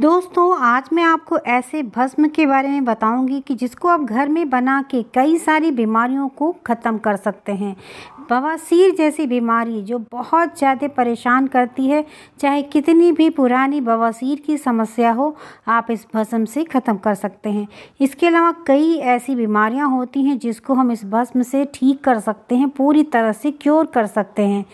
दोस्तों आज मैं आपको ऐसे भस्म के बारे में बताऊंगी कि जिसको आप घर में बना के कई सारी बीमारियों को ख़त्म कर सकते हैं बवासीर जैसी बीमारी जो बहुत ज़्यादा परेशान करती है चाहे कितनी भी पुरानी बवासीर की समस्या हो आप इस भस्म से ख़त्म कर सकते हैं इसके अलावा कई ऐसी बीमारियां होती हैं जिसको हम इस भस्म से ठीक कर सकते हैं पूरी तरह से क्योर कर सकते हैं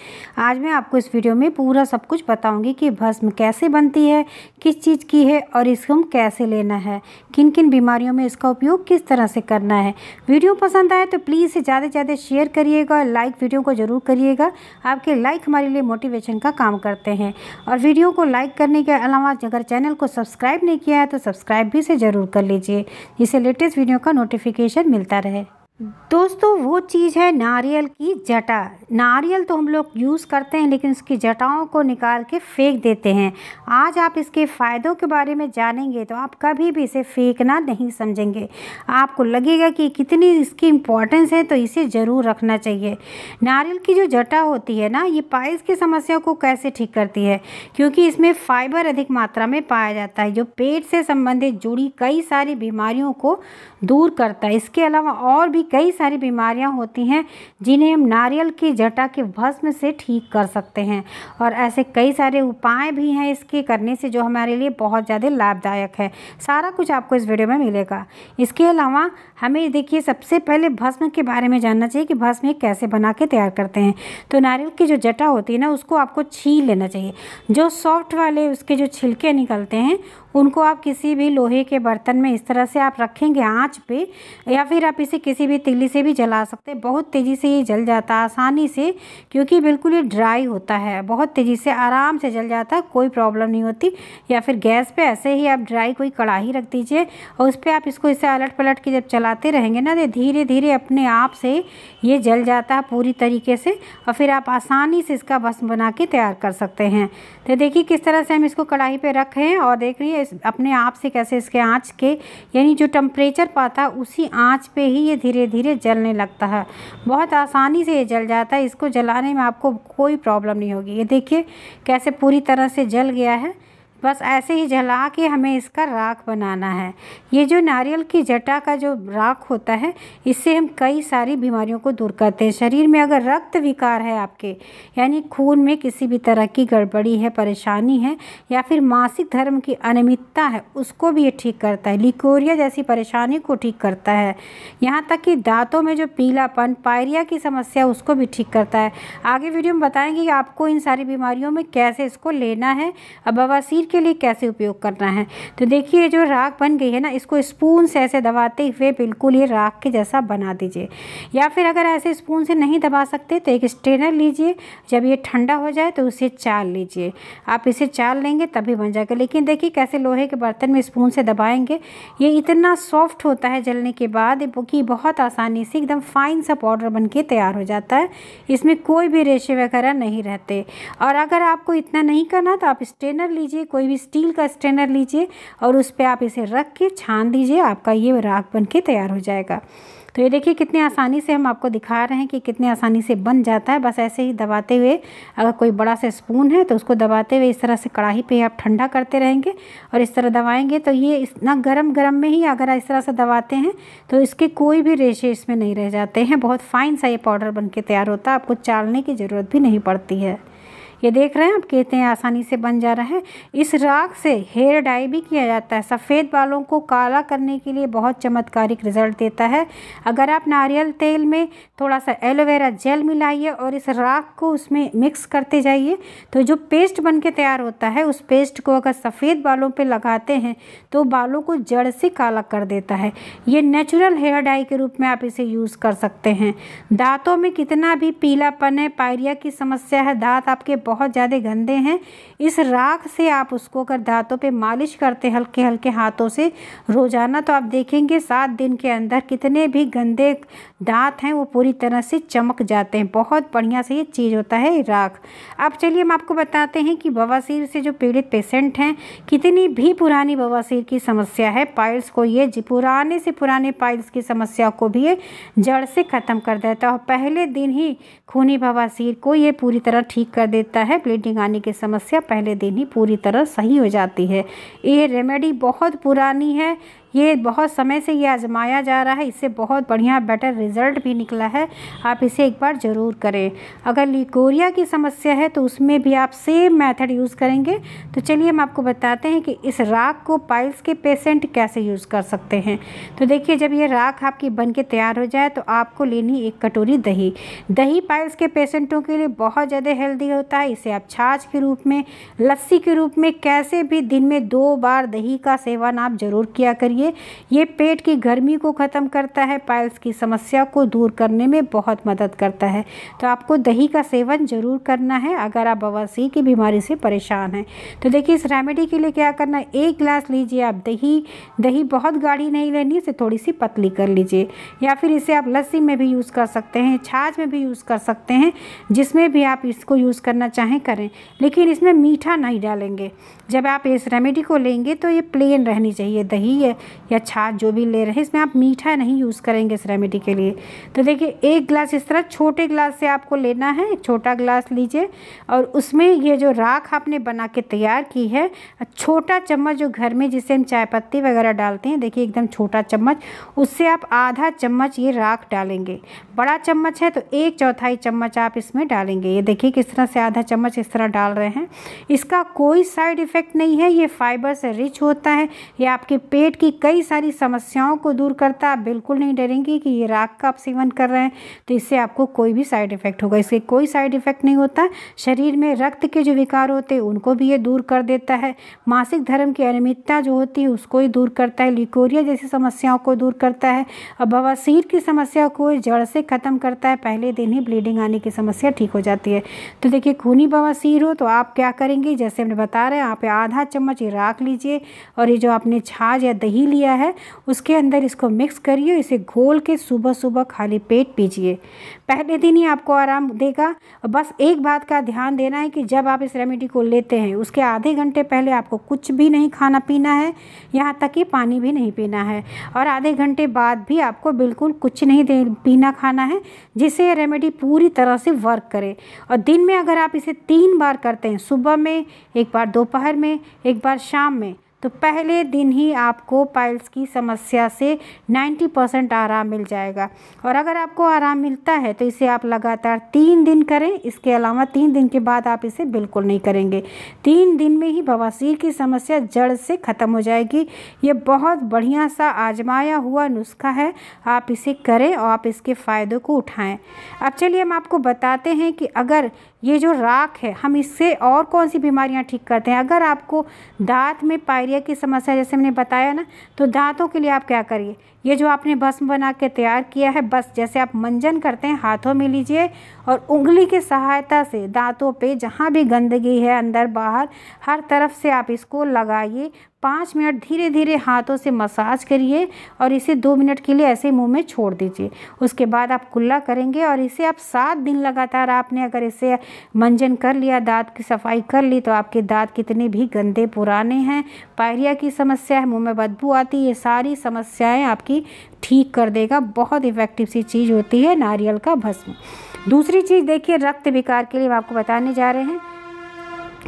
आज मैं आपको इस वीडियो में पूरा सब कुछ बताऊँगी कि भस्म कैसे बनती है किस चीज़ की है और इसको हम कैसे लेना है किन किन बीमारियों में इसका उपयोग किस तरह से करना है वीडियो पसंद आए तो प्लीज़ इसे ज़्यादा से ज़्यादा शेयर करिएगा और लाइक वीडियो को ज़रूर करिएगा आपके लाइक हमारे लिए मोटिवेशन का काम करते हैं और वीडियो को लाइक करने के अलावा अगर चैनल को सब्सक्राइब नहीं किया है तो सब्सक्राइब भी इसे ज़रूर कर लीजिए जिससे लेटेस्ट वीडियो का नोटिफिकेशन मिलता रहे दोस्तों वो चीज़ है नारियल की जटा नारियल तो हम लोग यूज़ करते हैं लेकिन उसकी जटाओं को निकाल के फेंक देते हैं आज आप इसके फ़ायदों के बारे में जानेंगे तो आप कभी भी इसे फेंकना नहीं समझेंगे आपको लगेगा कि कितनी इसकी इम्पोर्टेंस है तो इसे ज़रूर रखना चाहिए नारियल की जो जटा होती है ना ये पाइल्स की समस्या को कैसे ठीक करती है क्योंकि इसमें फाइबर अधिक मात्रा में पाया जाता है जो पेट से संबंधित जुड़ी कई सारी बीमारियों को दूर करता है इसके अलावा और भी कई सारी बीमारियां होती हैं जिन्हें हम नारियल की जटा के भस्म से ठीक कर सकते हैं और ऐसे कई सारे उपाय भी हैं इसके करने से जो हमारे लिए बहुत ज़्यादा लाभदायक है सारा कुछ आपको इस वीडियो में मिलेगा इसके अलावा हमें देखिए सबसे पहले भस्म के बारे में जानना चाहिए कि भस्म कैसे बना के तैयार करते हैं तो नारियल की जो जटा होती है ना उसको आपको छीन लेना चाहिए जो सॉफ्ट वाले उसके जो छिलके निकलते हैं उनको आप किसी भी लोहे के बर्तन में इस तरह से आप रखेंगे आँच पे या फिर आप इसे किसी भी तिल्ली से भी जला सकते हैं बहुत तेज़ी से ये जल जाता है आसानी से क्योंकि बिल्कुल ये ड्राई होता है बहुत तेज़ी से आराम से जल जाता है कोई प्रॉब्लम नहीं होती या फिर गैस पर ऐसे ही आप ड्राई कोई कढ़ाही रख दीजिए और उस पर आप इसको इसे अलट पलट के जब चलाते रहेंगे ना तो धीरे धीरे अपने आप से ये जल जाता है पूरी तरीके से और फिर आप आसानी से इसका भस्म बना के तैयार कर सकते हैं तो देखिए किस तरह से हम इसको कढ़ाई पे रखें और देख रही है अपने आप से कैसे इसके आँच के यानी जो टम्परेचर पाता है उसी आँच पे ही ये धीरे धीरे जलने लगता है बहुत आसानी से ये जल जाता है इसको जलाने में आपको कोई प्रॉब्लम नहीं होगी ये देखिए कैसे पूरी तरह से जल गया है बस ऐसे ही जला के हमें इसका राख बनाना है ये जो नारियल की जटा का जो राख होता है इससे हम कई सारी बीमारियों को दूर करते हैं शरीर में अगर रक्त विकार है आपके यानी खून में किसी भी तरह की गड़बड़ी है परेशानी है या फिर मासिक धर्म की अनियमितता है उसको भी ये ठीक करता है लिकोरिया जैसी परेशानी को ठीक करता है यहाँ तक कि दांतों में जो पीलापन पायरिया की समस्या उसको भी ठीक करता है आगे वीडियो में बताएंगे कि आपको इन सारी बीमारियों में कैसे इसको लेना है अब बवासीर के लिए कैसे उपयोग करना है तो देखिए जो राख बन गई है ना इसको स्पून से ऐसे दबाते हुए बिल्कुल ये राख के जैसा बना दीजिए या फिर अगर ऐसे स्पून से नहीं दबा सकते तो एक स्ट्रेनर लीजिए जब ये ठंडा हो जाए तो उसे चाल लीजिए आप इसे चाल लेंगे तभी बन जाएगा लेकिन देखिए कैसे लोहे के बर्तन में स्पून से दबाएंगे ये इतना सॉफ्ट होता है जलने के बाद कि बहुत आसानी से एकदम फाइन सा पाउडर बन तैयार हो जाता है इसमें कोई भी रेशे वगैरह नहीं रहते और अगर आपको इतना नहीं करना तो आप स्ट्रेनर लीजिए कोई कोई भी स्टील का स्टैंडर लीजिए और उस पर आप इसे रख के छान दीजिए आपका ये राख बन के तैयार हो जाएगा तो ये देखिए कितने आसानी से हम आपको दिखा रहे हैं कि कितने आसानी से बन जाता है बस ऐसे ही दबाते हुए अगर कोई बड़ा सा स्पून है तो उसको दबाते हुए इस तरह से कढ़ाई पे आप ठंडा करते रहेंगे और इस तरह दबाएंगे तो ये इतना गरम गरम में ही अगर इस तरह से दबाते हैं तो इसके कोई भी रेशे इसमें नहीं रह जाते हैं बहुत फ़ाइन सा ये पाउडर बन के तैयार होता है आपको चालने की ज़रूरत भी नहीं पड़ती है ये देख रहे हैं आप कहते हैं आसानी से बन जा रहा है इस राख से हेयर डाई भी किया जाता है सफ़ेद बालों को काला करने के लिए बहुत चमत्कारिक रिजल्ट देता है अगर आप नारियल तेल में थोड़ा सा एलोवेरा जेल मिलाइए और इस राख को उसमें मिक्स करते जाइए तो जो पेस्ट बन के तैयार होता है उस पेस्ट को अगर सफ़ेद बालों पर लगाते हैं तो बालों को जड़ से काला कर देता है ये नेचुरल हेयर डाई के रूप में आप इसे यूज़ कर सकते हैं दांतों में कितना भी पीलापन है पायरिया की समस्या है दांत आपके बहुत ज़्यादा गंदे हैं इस राख से आप उसको अगर दांतों पे मालिश करते हल्के हल्के हाथों से रोज़ाना तो आप देखेंगे सात दिन के अंदर कितने भी गंदे दांत हैं वो पूरी तरह से चमक जाते हैं बहुत बढ़िया से ये चीज़ होता है राख अब चलिए हम आपको बताते हैं कि बवासीर से जो पीड़ित पेशेंट हैं कितनी भी पुरानी बवासीर की समस्या है पाइल्स को ये पुराने से पुराने पाइल्स की समस्या को भी ये जड़ से ख़त्म कर देता है पहले दिन ही खूनी बवासीर को ये पूरी तरह ठीक कर देता है ब्लीडिंग आने की समस्या पहले दिन ही पूरी तरह सही हो जाती है ये रेमेडी बहुत पुरानी है ये बहुत समय से ये आजमाया जा रहा है इससे बहुत बढ़िया बेटर रिज़ल्ट भी निकला है आप इसे एक बार ज़रूर करें अगर लिकोरिया की समस्या है तो उसमें भी आप सेम मेथड यूज़ करेंगे तो चलिए हम आपको बताते हैं कि इस राख को पाइल्स के पेशेंट कैसे यूज़ कर सकते हैं तो देखिए जब ये राख आपकी बन के तैयार हो जाए तो आपको लेनी एक कटोरी दही दही पाइल्स के पेशेंटों के लिए बहुत ज़्यादा हेल्दी होता है इसे आप छाछ के रूप में लस्सी के रूप में कैसे भी दिन में दो बार दही का सेवन आप ज़रूर किया करिए चाहिए ये पेट की गर्मी को ख़त्म करता है पाइल्स की समस्या को दूर करने में बहुत मदद करता है तो आपको दही का सेवन ज़रूर करना है अगर आप बवासीर की बीमारी से परेशान हैं तो देखिए इस रेमेडी के लिए क्या करना है एक गिलास लीजिए आप दही दही बहुत गाढ़ी नहीं लेनी इसे थोड़ी सी पतली कर लीजिए या फिर इसे आप लस्सी में भी यूज़ कर सकते हैं छाछ में भी यूज़ कर सकते हैं जिसमें भी आप इसको यूज़ करना चाहें करें लेकिन इसमें मीठा नहीं डालेंगे जब आप इस रेमेडी को लेंगे तो ये प्लेन रहनी चाहिए दही है या छाछ जो भी ले रहे हैं इसमें आप मीठा नहीं यूज़ करेंगे इस रेमेडी के लिए तो देखिए एक ग्लास इस तरह छोटे गिलास से आपको लेना है एक छोटा गिलास लीजिए और उसमें ये जो राख आपने बना के तैयार की है छोटा चम्मच जो घर में जिसे हम चाय पत्ती वगैरह डालते हैं देखिए एकदम छोटा चम्मच उससे आप आधा चम्मच ये राख डालेंगे बड़ा चम्मच है तो एक चौथाई चम्मच आप इसमें डालेंगे ये देखिए किस तरह से आधा चम्मच इस तरह डाल रहे हैं इसका कोई साइड इफ़ेक्ट नहीं है ये फाइबर से रिच होता है ये आपके पेट की कई सारी समस्याओं को दूर करता है आप बिल्कुल नहीं डरेंगे कि ये राख का आप सेवन कर रहे हैं तो इससे आपको कोई भी साइड इफ़ेक्ट होगा इसके कोई साइड इफ़ेक्ट नहीं होता शरीर में रक्त के जो विकार होते हैं उनको भी ये दूर कर देता है मासिक धर्म की अनियमितता जो होती है उसको ही दूर करता है लिकोरिया जैसी समस्याओं को दूर करता है और बवासीर की समस्या को जड़ से ख़त्म करता है पहले दिन ही ब्लीडिंग आने की समस्या ठीक हो जाती है तो देखिए खूनी बवासीर हो तो आप क्या करेंगे जैसे हमने बता रहे हैं आप आधा चम्मच ये राख लीजिए और ये जो आपने छाछ या दही लिया है उसके अंदर इसको मिक्स करिए इसे घोल के सुबह सुबह खाली पेट पीजिए पहले दिन ही आपको आराम देगा और बस एक बात का ध्यान देना है कि जब आप इस रेमेडी को लेते हैं उसके आधे घंटे पहले आपको कुछ भी नहीं खाना पीना है यहाँ तक कि पानी भी नहीं पीना है और आधे घंटे बाद भी आपको बिल्कुल कुछ नहीं दे पीना खाना है जिससे ये रेमेडी पूरी तरह से वर्क करे और दिन में अगर आप इसे तीन बार करते हैं सुबह में एक बार दोपहर में एक बार शाम में तो पहले दिन ही आपको पाइल्स की समस्या से 90 परसेंट आराम मिल जाएगा और अगर आपको आराम मिलता है तो इसे आप लगातार तीन दिन करें इसके अलावा तीन दिन के बाद आप इसे बिल्कुल नहीं करेंगे तीन दिन में ही बवासीर की समस्या जड़ से ख़त्म हो जाएगी ये बहुत बढ़िया सा आजमाया हुआ नुस्खा है आप इसे करें और आप इसके फ़ायदों को उठाएँ अब चलिए हम आपको बताते हैं कि अगर ये जो राख है हम इससे और कौन सी बीमारियां ठीक करते हैं अगर आपको दांत में पायरिया की समस्या जैसे मैंने बताया ना तो दांतों के लिए आप क्या करिए ये जो आपने भस्म बना के तैयार किया है बस जैसे आप मंजन करते हैं हाथों में लीजिए और उंगली की सहायता से दांतों पे जहाँ भी गंदगी है अंदर बाहर हर तरफ से आप इसको लगाइए पाँच मिनट धीरे धीरे हाथों से मसाज करिए और इसे दो मिनट के लिए ऐसे मुंह में छोड़ दीजिए उसके बाद आप कुल्ला करेंगे और इसे आप सात दिन लगातार आपने अगर इसे मंजन कर लिया दांत की सफाई कर ली तो आपके दांत कितने भी गंदे पुराने हैं पायरिया की समस्या है मुंह में बदबू आती ये सारी समस्याएं आपकी आपकी ठीक कर देगा बहुत इफ़ेक्टिव सी चीज़ होती है नारियल का भस्म दूसरी चीज़ देखिए रक्त विकार के लिए हम आपको बताने जा रहे हैं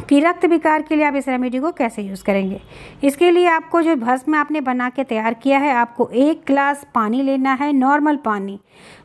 कि रक्त विकार के लिए आप इस रेमेडी को कैसे यूज़ करेंगे इसके लिए आपको जो भस्म आपने बना के तैयार किया है आपको एक गिलास पानी लेना है नॉर्मल पानी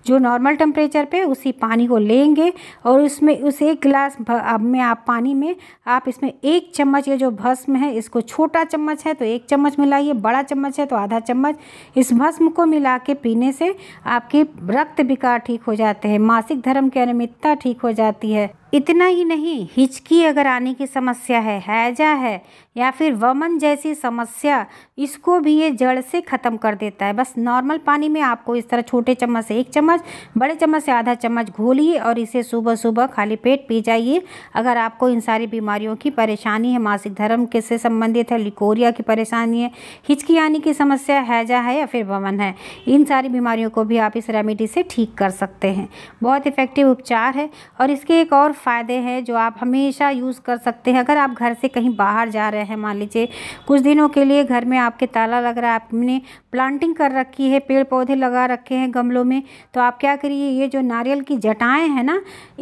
जो नॉर्मल टेम्परेचर पे उसी पानी को लेंगे और उसमें उस एक गिलास में आप पानी में आप इसमें एक चम्मच ये जो भस्म है इसको छोटा चम्मच है तो एक चम्मच मिलाइए बड़ा चम्मच है तो आधा चम्मच इस भस्म को मिला के पीने से आपके रक्त विकार ठीक हो जाते हैं मासिक धर्म की अनियमितता ठीक हो जाती है इतना ही नहीं हिचकी अगर आने की समस्या है हैजा है या फिर वमन जैसी समस्या इसको भी ये जड़ से ख़त्म कर देता है बस नॉर्मल पानी में आपको इस तरह छोटे चम्मच से एक चम्मच चम्मच बड़े चम्मच से आधा चम्मच घोलिए और इसे सुबह सुबह खाली पेट पी जाइए अगर आपको इन सारी बीमारियों की परेशानी है मासिक धर्म के से संबंधित है लिकोरिया की परेशानी है हिचकियानी की समस्या हैजा है या फिर भवन है इन सारी बीमारियों को भी आप इस रेमेडी से ठीक कर सकते हैं बहुत इफ़ेक्टिव उपचार है और इसके एक और फ़ायदे हैं जो आप हमेशा यूज़ कर सकते हैं अगर आप घर से कहीं बाहर जा रहे हैं मान लीजिए कुछ दिनों के लिए घर में आपके ताला लग रहा है आपने प्लांटिंग कर रखी है पेड़ पौधे लगा रखे हैं गमलों में तो तो आप क्या करिए ये जो नारियल की जटाएँ हैं ना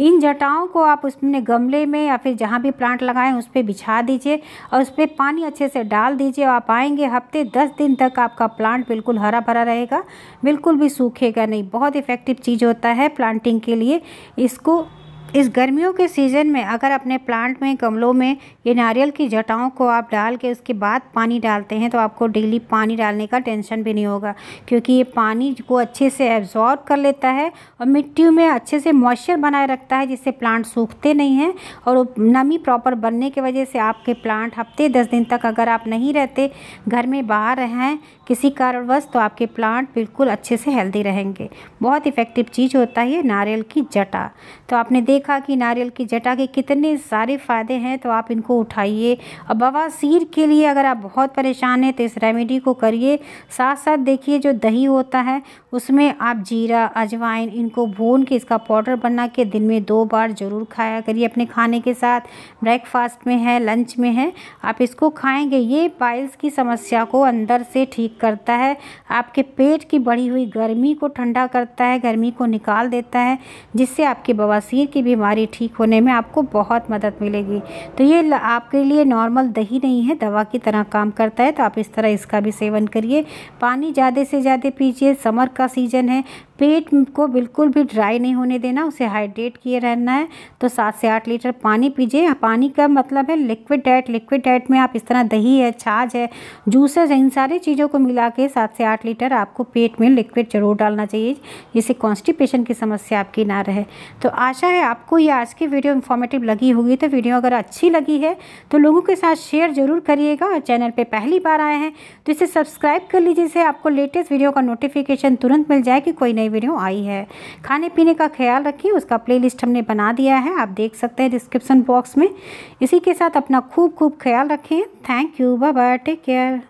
इन जटाओं को आप उसमें गमले में या फिर जहाँ भी प्लांट लगाएं उस पर बिछा दीजिए और उस पर पानी अच्छे से डाल दीजिए आप आएंगे हफ्ते दस दिन तक आपका प्लांट बिल्कुल हरा भरा रहेगा बिल्कुल भी सूखेगा नहीं बहुत इफ़ेक्टिव चीज़ होता है प्लांटिंग के लिए इसको इस गर्मियों के सीज़न में अगर अपने प्लांट में गमलों में ये नारियल की जटाओं को आप डाल के उसके बाद पानी डालते हैं तो आपको डेली पानी डालने का टेंशन भी नहीं होगा क्योंकि ये पानी को अच्छे से एब्जॉर्ब कर लेता है और मिट्टी में अच्छे से मॉइस्चर बनाए रखता है जिससे प्लांट सूखते नहीं हैं और नमी प्रॉपर बनने की वजह से आपके प्लांट हफ्ते दस दिन तक अगर आप नहीं रहते घर में बाहर रहें किसी कारणवश तो आपके प्लांट बिल्कुल अच्छे से हेल्दी रहेंगे बहुत इफ़ेक्टिव चीज़ होता है ये नारियल की जटा तो आपने देख देखा कि नारियल की जटा के कितने सारे फ़ायदे हैं तो आप इनको उठाइए और बवासीर के लिए अगर आप बहुत परेशान हैं तो इस रेमेडी को करिए साथ साथ देखिए जो दही होता है उसमें आप जीरा अजवाइन इनको भून के इसका पाउडर बना के दिन में दो बार ज़रूर खाया करिए अपने खाने के साथ ब्रेकफास्ट में है लंच में है आप इसको खाएँगे ये पाइल्स की समस्या को अंदर से ठीक करता है आपके पेट की बढ़ी हुई गर्मी को ठंडा करता है गर्मी को निकाल देता है जिससे आपके बवासीर की बीमारी ठीक होने में आपको बहुत मदद मिलेगी तो ये आपके लिए नॉर्मल दही नहीं है दवा की तरह काम करता है तो आप इस तरह इसका भी सेवन करिए पानी ज़्यादा से ज़्यादा पीजिए समर का सीज़न है पेट को बिल्कुल भी ड्राई नहीं होने देना उसे हाइड्रेट किए रहना है तो सात से आठ लीटर पानी पीजिए पानी का मतलब है लिक्विड डाइट लिक्विड डाइट में आप इस तरह दही है छाछ है जूसेज है इन सारी चीज़ों को मिला के सात से आठ लीटर आपको पेट में लिक्विड ज़रूर डालना चाहिए जिससे कॉन्स्टिपेशन की समस्या आपकी ना रहे तो आशा है आपको ये आज की वीडियो इन्फॉर्मेटिव लगी होगी तो वीडियो अगर अच्छी लगी है तो लोगों के साथ शेयर ज़रूर करिएगा और चैनल पर पहली बार आए हैं तो इसे सब्सक्राइब कर लीजिए इसे आपको लेटेस्ट वीडियो का नोटिफिकेशन तुरंत मिल जाए कि कोई नई नई वीडियो आई है खाने पीने का ख्याल रखिए उसका प्लेलिस्ट हमने बना दिया है आप देख सकते हैं डिस्क्रिप्शन बॉक्स में इसी के साथ अपना खूब खूब ख्याल रखें thank you bye take care